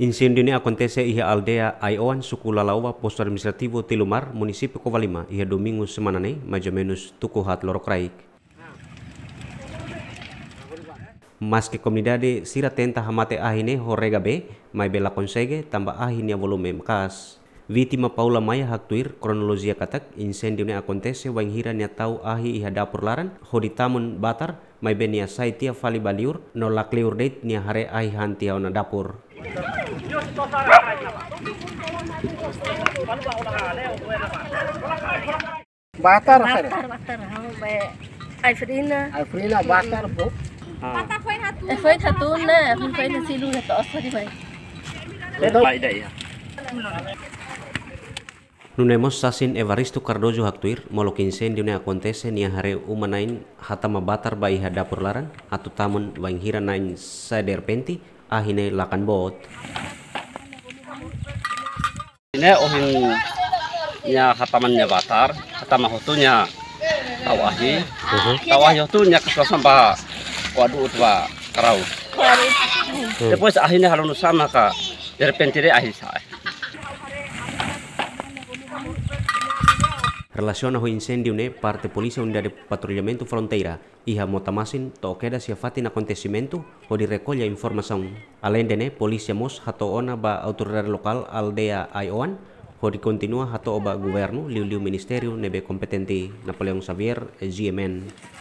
Insiden ini akontese ia aldea Aion, suku Lalawa posto administrativo Tilumar, munisipi Kovalima ia Domingus semana ne, mais tukuhat lorokraik. Mas que comunidade sira tenta hamate ahine horrega be, mai bela konsege tamba ahine volume makas. Vítima Paula Maya Haktuir, kronologia katak, incêndio ne akontese wang hira ne tau ahi iha dapur laran, tamun batar, mai benia saitia fali baliur, no lakliur date ne hare ahi hantia ona dapur. Batar ya. Nune Batar Nunemos sasin Evaristo Cardozo Haktuir, molo kinsen ne acontece nia hare umanain hatama batar bai hadapur laran, atau tamun wang hiranain saderpenti, ahine lakan bot ne ohing nya nya batar hatama hotunya tawahi uhuh. tawahi hotunya kesosam ba waduh utwa karau Depois hmm. akhirnya halonu sama ka dari akhir saya relacionam o incêndio né, parte polícia unidade de patrulhamento fronteira e a motamasin to queda se afate no acontecimento ou de recolha informação. Além de polícia mos hato ona ba autoridade local aldeia Aioan ou de continua hato ba governo liu liu ministério nebe competente Napoleão Xavier GMN.